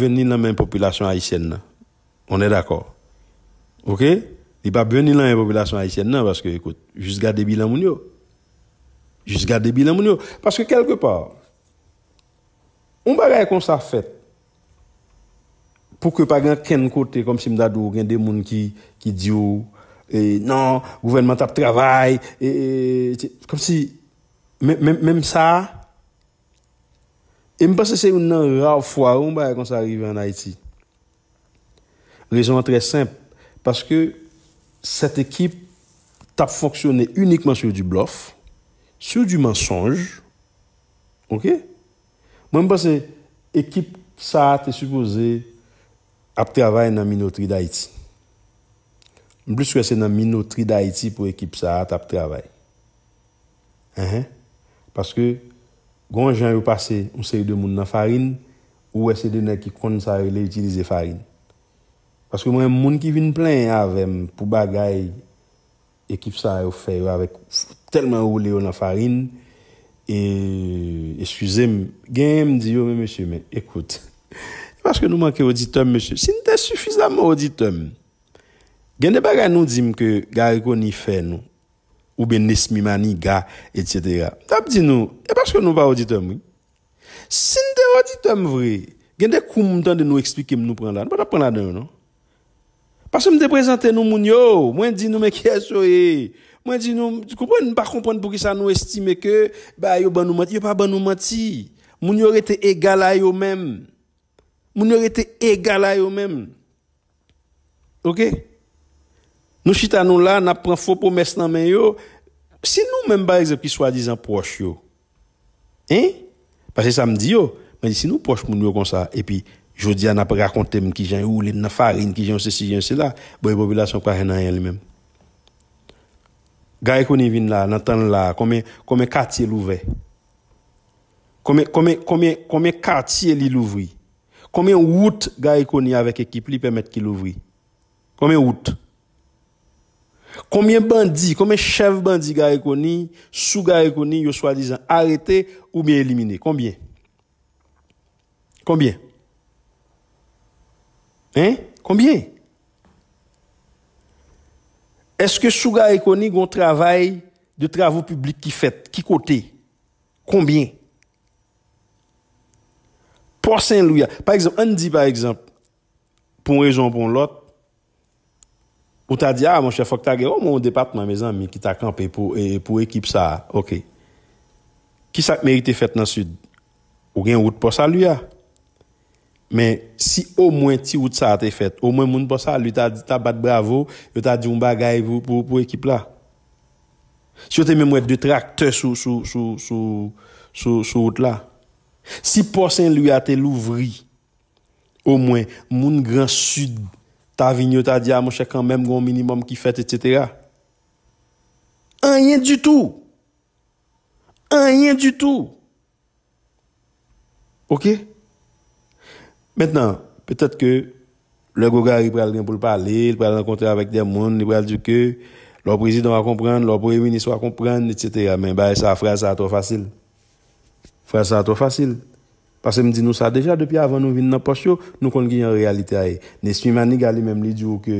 veni nan men populasyon haisyen nan. On e d'akor. Ok? I pa veni nan men populasyon haisyen nan baske, ekout, jisga debi lan moun yo. Jisga debi lan moun yo. Baske, kelke par, un bagay kon sa fèt pou ke pa gen ken kote kom si mdadou gen de moun ki diyo e nan, gouvenman tap travay, e, kom si, men sa, E mi panse se yon nan rafou aroumba kon sa arrive an Haiti. Rezonan tre simple. Paske set ekip tap foksyone unikman sou du blof, sou du mensonj. Ok? Mwen mi panse ekip sa ate ap travay nan minotri d'Haiti. Mwen plus kwen se nan minotri d'Haiti pou ekip sa ate ap travay. Anhan? Paske Gon jen yo pase, mse yu de moun nan farin, ou wese dene ki kon sa yu le utilize farin. Paske mwen moun ki vin plen avem pou bagay ekip sa yo feyo avek telman ou le yo nan farin. E, eskusem, genye m diyo, me mese, ekout. Paske nou manke oditem, mese, sin te sufizamo oditem. Genye bagay nou dim ke gare kon yi fe nou. oube nesmimani, ga, etc. Mta ap di nou, e paks kon nou pa oditem wè? Sin de oditem wè, gen de koum ton de nou eksplikem nou pran la, nou pa ta pran la den, non? Paks kon mte prezante nou moun yo, mwen di nou me kèso e, mwen di nou, mwen pa kompon pou ki sa nou estime ke, ba yo ban nou mati, yo pa ban nou mati. Moun yo rete egala yo men. Moun yo rete egala yo men. Ok? Ok? Nou chita nou la, nan pren fwo pou mes nan men yo. Se nou men bar eksep ki swa dizan proche yo. Hein? Pase sa m di yo. Men di, se nou proche moun yo kon sa. E pi, jodi ya nan prek akonte m ki jen ou, le nan farin ki jen se si jen se la. Boye bobila son kwa re nan yen li men. Gaye koni vin la, nan tan la, kome katiye louve. Kome katiye li louvri. Kome wout gaye koni avek ekip li pemet ki louvri. Kome wout. Konbyen bandi, konbyen chev bandi gare koni, sou gare koni yo swa dizan, arete ou biye elimine? Konbyen? Konbyen? Hein? Konbyen? Eske sou gare koni gon travay de travou publik ki fete, ki kote? Konbyen? Por sen lou ya? Par exemple, an di par exemple, pon rezon pon lot, ou ta di a, ah, moun che fok ta ge, ou oh, moun depatman mezan mi ki ta kampe pou ekip eh, sa, ok, ki sak meri te fet nan sud? Ou gen wout posa luy a? Men, si ou mwen ti wout sa te fet, ou mwen moun posa luy ta di ta bat bravo, ou ta di un bagay pou ekip la? Si ou te men mwen de trak te sou wout la? Si posen luy a te louvri, ou mwen moun gran sud moun, ta vinyo, ta diamo, ah, chèk an mèm goun minimum ki fèt et sètera. An yè du tout. An yè du tout. Ok? Mètè nan, pètèt kè, lè gò gà yè prèl gen pou l'pàlè, lè prèl lè kontè avèk den moun, lè prèl du kè, lò prezidon wè komprèn, lò preminis wè komprèn, et sètera. Men bè, sa frèl sa a to fàsil. Frèl sa a to fàsil. Pasè m di nou sa, deja depi avan nou vin nan posyo, nou kon ginyan realite ae. Nes mi mani gali menm li djou oh, ki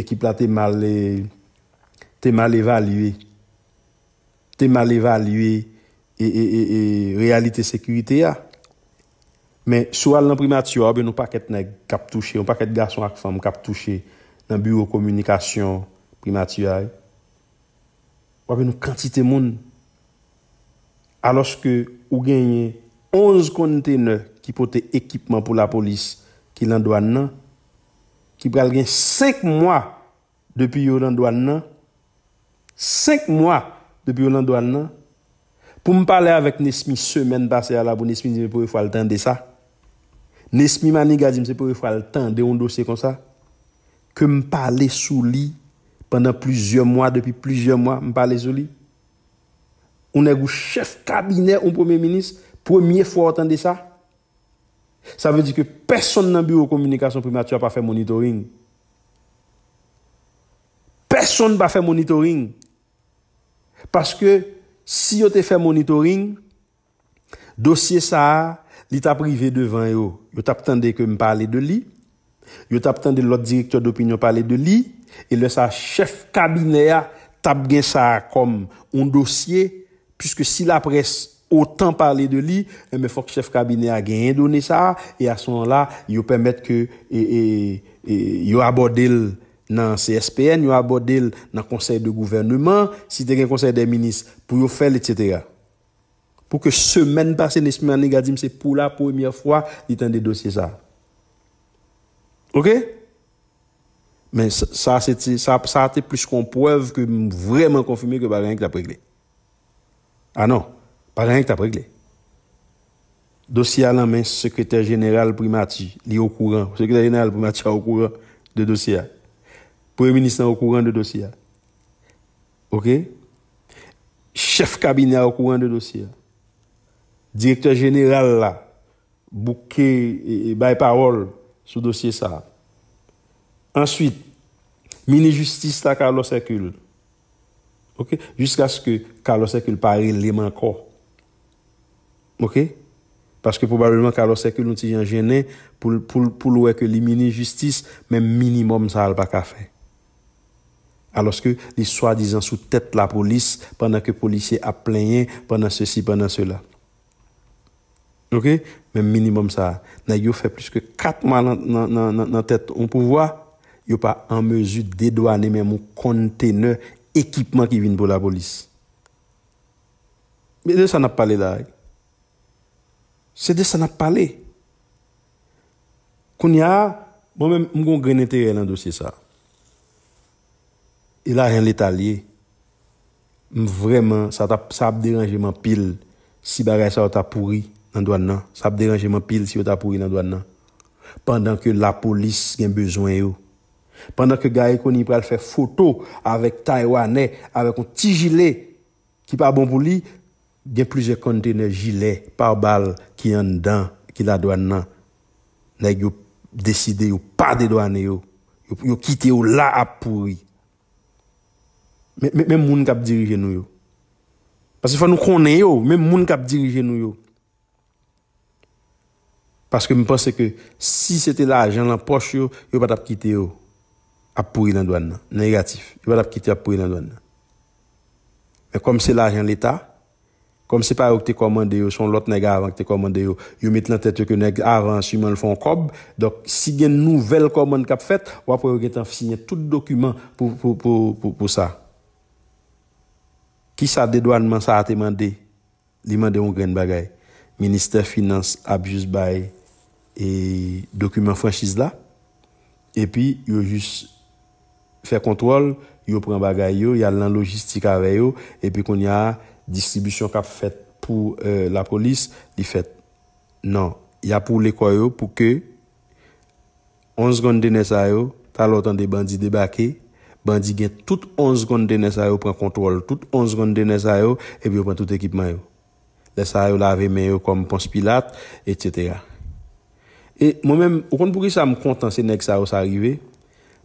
ekip eh, eh, la te mal evalue. Eh, te mal evalue e realite sekurite ya. Men sou al nan primatio, wabè nou paket nè kap touche, wapaket gason ak fam kap touche nan bureau komunikasyon primatio ae. Wabè nou kantite moun. Aloske ou genye Onze kontene ki pote ekipman pou la polis ki landouan nan. Ki pral gen sek mwa depi yon landouan nan. Sek mwa depi yon landouan nan. Pou m pale avèk Nesmi semen basè a la pou Nesmi di mè pou e fwa l tan de sa. Nesmi mani gazi mse pou e fwa l tan de yon dosye kon sa. Ke m pale sou li pwennan plizyon mwa, depi plizyon mwa m pale sou li. Ou nè gou chef kabine ou m pou mè minis... Premier fwa otan de sa, sa ve di ke person nan bureau komunikasyon primat, tu a pa fe monitoring. Person pa fe monitoring. Paske, si yo te fe monitoring, dosye sa, li ta prive devan yo. Yo tap tende ke m pa ale de li, yo tap tende lot direktor d'opinyon pa ale de li, e le sa chef kabine a tap gen sa kom, on dosye, puisque si la presse Otan parle de li, mè fòk chef kabine a gen donè sa, e a son la, yo pèmèt ke yo abode l nan CSPN, yo abode l nan konsey de gouvernement, si te gen konsey de minis, pou yo fèl, etc. Pou ke semen basè nesman negadim, se pou la pou emyè fwa, ditan de dosye sa. Ok? Men sa ate plus konpwèv ke mwèman konfimi ke ba gen yon ki ta pregle. Anon, ah Pas rien que t'as réglé. Dossier à la main, secrétaire général primati, il au courant. Secrétaire général primati au courant de dossier. Premier ministre au courant de dossier. OK? Chef cabinet au courant de dossier. Directeur général là, bouquet et, et parole sur dossier ça. Ensuite, mini justice là, Carlos circule. OK? Jusqu'à ce que Carlos circule parle encore Ok? Paske poubabilman ka lo seke loun ti jan jene pou lou e ke li mini justice men minimum sa al pa ka fe. Aloske li swa dizan sou tete la polis pwennan ke polisye ap plenye pwennan se si pwennan se la. Ok? Men minimum sa a. Nan yo fe pliske katman nan tete ou pou wwa yo pa an mezu dedwa ne men moun kontene ekipman ki vin pou la polis. Be de sa nap pale la a. Se de sa nap pale. Se de sa nap pale. Koun ya, mwen mwen mwen mwen grenete re lan dosye sa. E la ren letalye. Vreman, sa ap deranje man pil. Si ba re sa wata pouri nan doan nan. Sa ap deranje man pil si wata pouri nan doan nan. Pendan ke la polis gen bezwen yo. Pendan ke gaye koni pral fe foto avèk taiwane, avèk an ti jile. Ki pa bon pou li, kwenye. gen plize kontene jilè, pa ou bal ki yon dan, ki la doan nan, neg yo deside yo pa de doan yo, yo kite yo la apoui. Men moun kap dirije nou yo. Pas se fa nou konen yo, men moun kap dirije nou yo. Paske mi pense ke si se te la ajan lan poche yo, yo bat ap kite yo apoui lan doan nan, negatif, yo bat ap kite yo apoui lan doan nan. Men kom se la ajan l'Etat, kom se pa yo ki te komande yo, son lot nega avan ki te komande yo, yo met lan tet yo ke nega avan, si men l fon kob, dok si gen nouvel komande kap fet, wap wap gen tanf sinye tout dokumen pou sa. Ki sa dedouanman sa ate mande? Li mande yon gren bagay? Minister Finance, Abjus Bay, e dokumen fwanshiz la, e pi yo jis fe kontrol, yo pren bagay yo, yal lan logistik avay yo, e pi kon ya... Distribusyon ka fèt pou euh, la polis, li fèt. Nan, ya pou lekoy yo pou ke 11 gonde dene sa yo, talotan de bandi debake, bandi gen tout 11 gonde dene sa yo pren kontrol, tout 11 gonde dene sa yo, e bi yo pren tout ekipman yo. Lesa yo lave men yo kom pon spilat, etc. E mou men, ou kon pou ki sa m kontanse nek sa yo s'arive,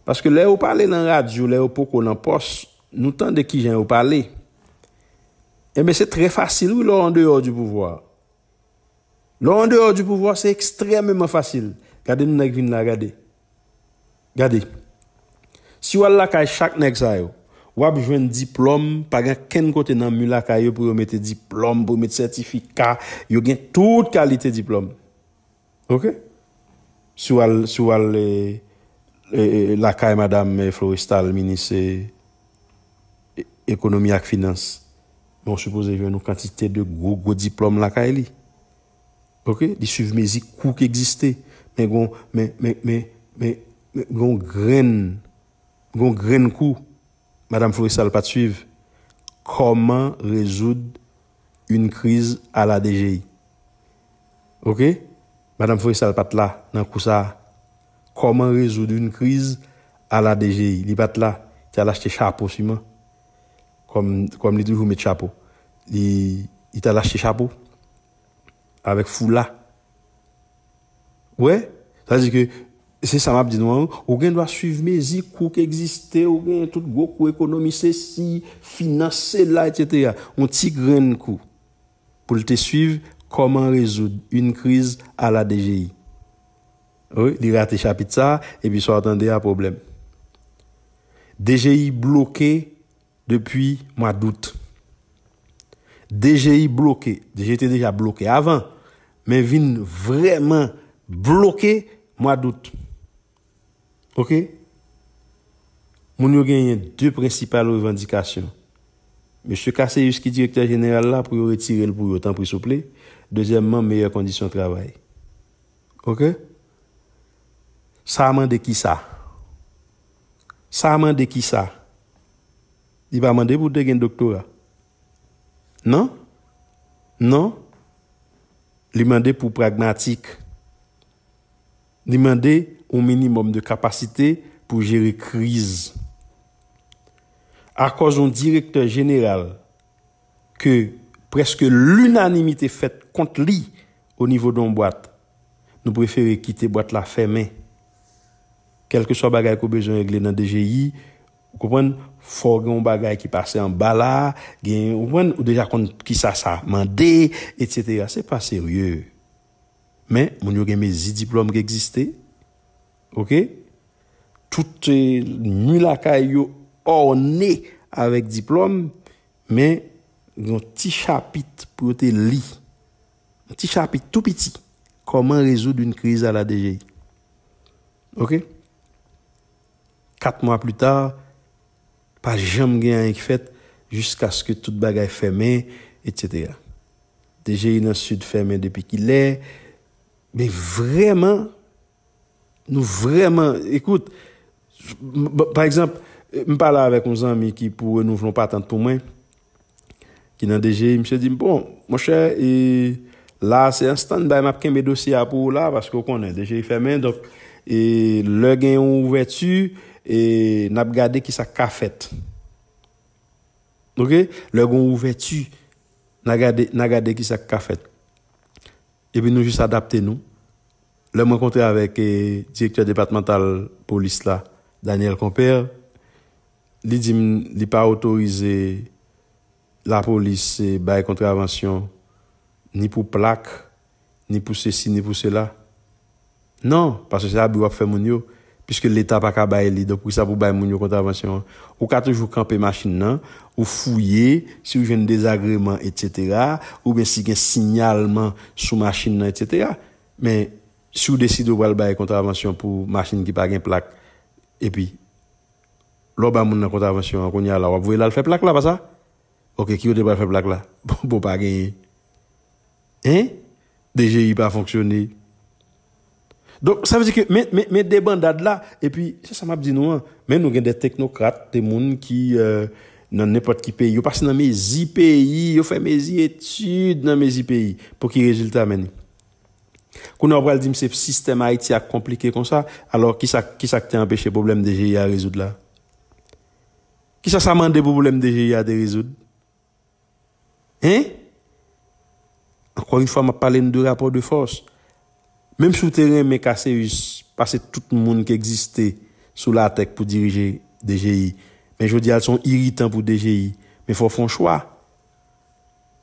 paske le yo pale nan radyo, le yo poko nan pos, nou tan de ki jen yo pale, Eme, eh se tre fasil ou lo ande yo di pouvoa? Lo ande yo di pouvoa, se ekstrememe fasil. Gade nou neg vin la, gade. Gade. Si wale lakay chak neg zayo, wap jwen diplom, pa gen ken kote nan mou lakay yo pou yo mette diplom, pou yo mette sertifika, yo gen tout kalite diplom. Ok? Si wale eh, eh, lakay madame Florestal, ekonomi ak finans. Bon, supposè jwen nou kantite de go-go diplom lakay li. Ok? Di suvmezi kou k'existe. Men gon, men, men, men, men, men, men gon gren, gon gren kou. Madame Flores Salpat suiv. Koman rezoud un kriz ala DGI? Ok? Madame Flores Salpat la nan kousa. Koman rezoud un kriz ala DGI? Li bat la, ti ala jte chapo si man. comme, comme les deux jours, mettre chapeau. Il, il t'a lâché chapeau. Avec foula. Ouais. Ça veut dire que, c'est ça m'a dit non ou gain doit suivre mes coûts qui existaient ou gain tout gros coût économie ceci financer là etc un petit grain coup pour te suivre comment résoudre une crise à la DGI oui il rate chapitre ça et puis soit attendez un problème DGI bloqué depuis mois d'août. DGI bloqué, j'étais déjà bloqué avant, mais vient vraiment bloqué mois d'août. OK Mon yo gagné deux principales revendications. Monsieur Kasséus qui directeur général là pour retirer le pour autant pour plaît. Deuxièmement, meilleures conditions de travail. OK Ça a demandé qui ça Ça a demandé qui ça li ba mande pou de gen doktora. Nan? Nan? Li mande pou pragmatik. Li mande ou minimum de kapasite pou jere kriz. A kwa zon direktor general ke preske l'unanimite fète kont li ou nivou don boate. Nou prefere kite boate la feme. Kelke so bagay ko bezon regle nan DGI, Ou gwen fò gen yon bagay ki pase an bala... Ou gwen ou deja kon ki sa sa... Man de... Etc... Se pa seryè... Men, moun yo gen me zi diplòm ki egziste... Ok... Toute eh, nulaka yo orne... Avèk diplòm... Men... Yon ti chapit pou yo te li... Ti chapit tout piti... Koman rezoud yon kriz ala DJI... Ok... Kat mwa plu ta... pa jam gen yon yon kifet, jiska skou tout bagay fèmen, et sètega. Deje yon an sèd fèmen depi ki lè, men vreman, nou vreman, ekout, par exemple, m pala avèk yon zanmi ki pou nou vlon patante pou mwen, ki nan deje yon m sèd di, bon, mò chè, la sè an stand bay m apke mè dosi apou la, paskou konen, deje yon fèmen, et lè gen yon wètsu, e nap gade ki sa kafet. Ok? Le goun ouvetu, nan gade ki sa kafet. E bin nou jis adapte nou. Le mwen kontre avek e, direktor departemental polis la, Daniel Kompere, li pa autorize la polis e, bay kontravensyon ni pou plak, ni pou se si, ni pou se la. Nan, parce sa bi wap fè moun yo. Piske l'Etat pa ka baye li, dok wisa pou baye moun yo kontravensyon. Ou ka toujou kampe masjin nan, ou fouye, si ou jen desagreman, et cetera, ou ben si gen sinyalman sou masjin nan, et cetera. Men, si ou deside ou wale baye kontravensyon pou masjin ki pa gen plak, epi, lò ba moun nan kontravensyon, konye ala wap, wou e lal fè plak la, pa sa? Ok, ki wote wale fè plak la? Bo bon, pa gen, hein? Deje yi pa fonksyoni, Donk sa vezi ke men de bandad la, e pi se sa map di nou an, men nou gen de teknokrat, te moun ki nan nepot ki pe, yo pasi nan mezi peyi, yo fe mezi etude nan mezi peyi, pou ki rezultat men. Kou nou obral di msep, sistem IT a komplike kon sa, alor ki sa ki te anpeche problem de GIA rezoud la? Ki sa sa mande boblem de GIA de rezoud? Hein? Ankwen yon fwa ma pale nou de rapor de fos? Ankwen yon fwa ma pale nou de rapor de fos? Mem sou teren men kase yus, pase tout nou moun ki egziste sou la tek pou dirije DGI. Men jodi al son iritan pou DGI. Men fò fon chwa.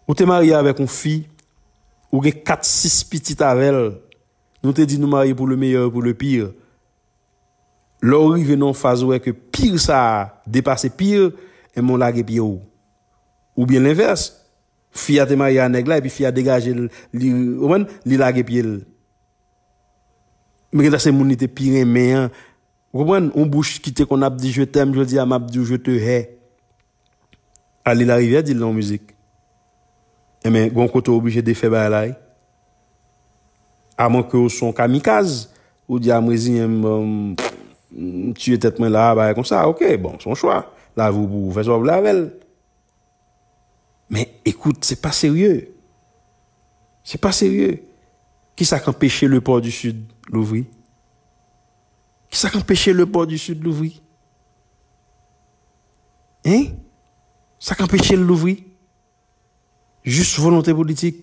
Ou te marye avek ou fi, ou ge kat sis piti tavel, nou te di nou marye pou le meyèr, pou le pire, lor yu venon fazwe ke pire sa, depase pire, en moun lage pye ou. Ou bien l'inverse, fi a te marye anèk la, epi fi a degaje li lage pye lè. Mwen gen la se mounite pire men, mwen mwen moun bouj kite kon ap di je tem, jol di am ap di ou je te he. Ali la river di lè an mouzik. E eh men, gwan koto oubouje de fe bè la e. Aman ke ou son kamikaz, ou di am rezi, tiye tetmen la, bè kon sa, ok, bon, son chwa. La vou bou vè so, vou la vèl. Men, ekout, se pa serye. Se pa serye. Se pa serye. Se pa serye. Ki sa kan peche le port du sud louvri? Ki sa kan peche le port du sud louvri? Hein? Sa kan peche louvri? Jus volonté politik.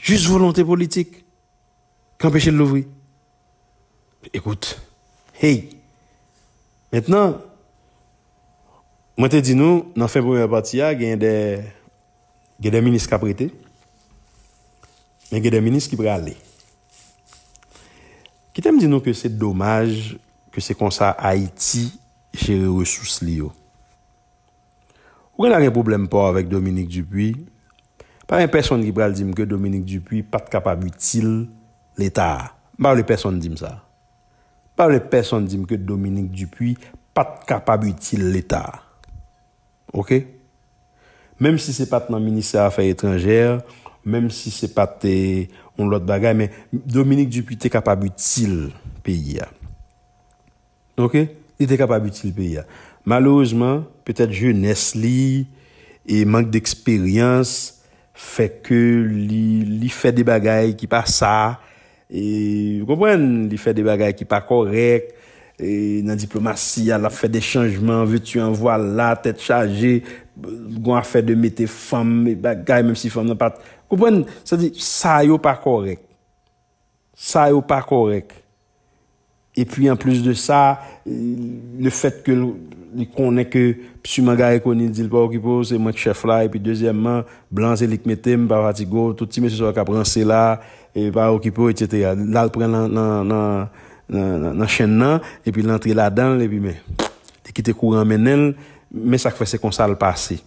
Jus volonté politik. Kan peche louvri? Ekout. Hey. Mèt nan, mwen te di nou, nan february pati ya, gen de, gen de minis kapri te. enke de menis ki pral li. Kitem di nou ke se domaj ke se konsa Haiti che resous li yo. Ou gen a gen problem pa avek Dominique Dupuis, par en person ki pral dim ke Dominique Dupuis pat kapab util l'Etat. Par le person dim sa. Par le person dim ke Dominique Dupuis pat kapab util l'Etat. Ok? Mem si se pat nan menis se afe etranjer, mèm si se patè on lòt bagay, mè Dominique Dupuis te kapaboutil peyi ya. Ok? Te kapaboutil peyi ya. Malouzman, petèt je nes li, e mank e, e, bon, de eksperyans, fek ke li fè de bagay ki pa sa, e kompwen li fè de bagay ki pa korek, nan diplomasyan la fè de chanjman, vè tu an vwa la, tèt chajè, gwa fè de metè fèm bagay, mèm si fèm nan patè, sa di, sa yo pa korek. Sa yo pa korek. E pi en plus de sa, le fet ke konen ke, psou magare konen, se mwen chef la, e pi dezyemman, blanze lik metem, pa vati go, touti me se soya ka pranse la, e pa wakipo, et sete ya. La l pre nan chen nan, e pi l antre la dan, e pi me, te kite kou ramen el, me sak fese kon sa l pase.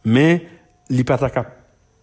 Men, li pata kap,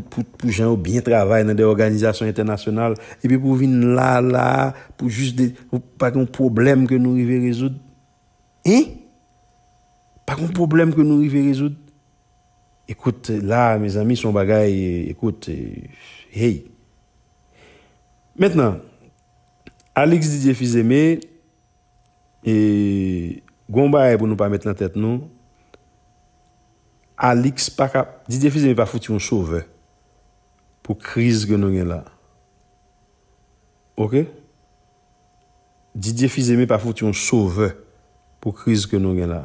pou jan ou byen travay nan de organizasyon internasyonal, epi pou vin la, la, pou jist de, pou pa kon problem ke nou rive rezoud. Hein? Pa kon problem ke nou rive rezoud. Ekout, la, mes ami, son bagay, ekout, hey. Metnan, Alix Didier Fizeme, e, gwen ba e pou nou pa mette nan tèt nou, Alix, Didier Fizeme pa fouti un chowveur. pou kriz genon gen la. Ok? Didye fise me pa fout yon sove, pou kriz genon gen la.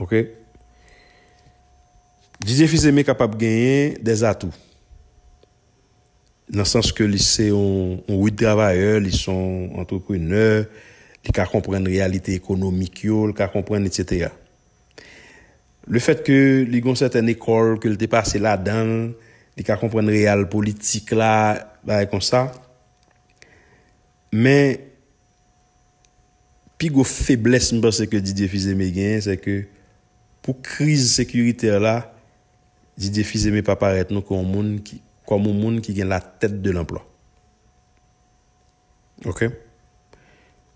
Ok? Didye fise me kapap genye des atou. Nan sans ke li se yon wite drabaye, li son entreprener, li ka kompren realite ekonomik yo, li ka kompren etc. Le fet ke li gon seten ekol, ke li te pase la dan, li ka kompren real politik la, ba e kon sa. Men, pi go feblesn pa se ke Didi Fizeme gen, se ke pou kriz sekurite la, Didi Fizeme pa paret nou kwa moun ki gen la tèt de l'emploi. Ok?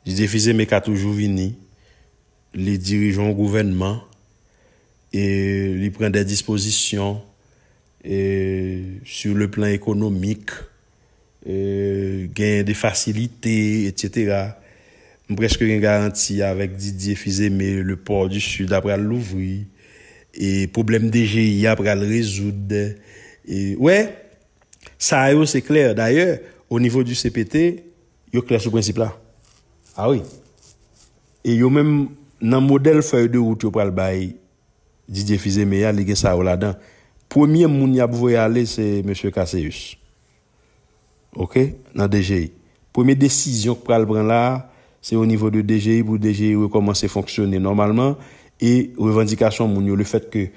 Didi Fizeme ka toujou vini, li dirijon gouvernement, li pren de disposisyon E sur le plan ekonomik e Gain de fasilite Etc Mprechke gen garanti Avèk Didier Fizeme Le port du sud apre al louvri E probleme DGI apre al rezoud e Ouè Sa yo se kler D'ayè, o nivou du CPT Yo kler sou prinsipla A ah wè E yo mèm nan model fèy de wout yo pral bay Didier Fizeme Ya ligè sa yo la dan Premye moun ya pou voye ale, se M. Kaseyus. Ok, nan DGI. Premye desisyon pou pral pran la, se yo nivou de DGI pou DGI yo komanse fonksyone normalman. E revendikasyon moun yo, le fet ke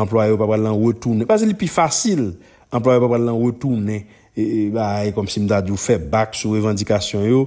employe yo pa pral lan wotounen. Pas e li pi fasil, employe yo pa pral lan wotounen. E, e ba, e kom si mda di ou feb, bak sou revendikasyon yo.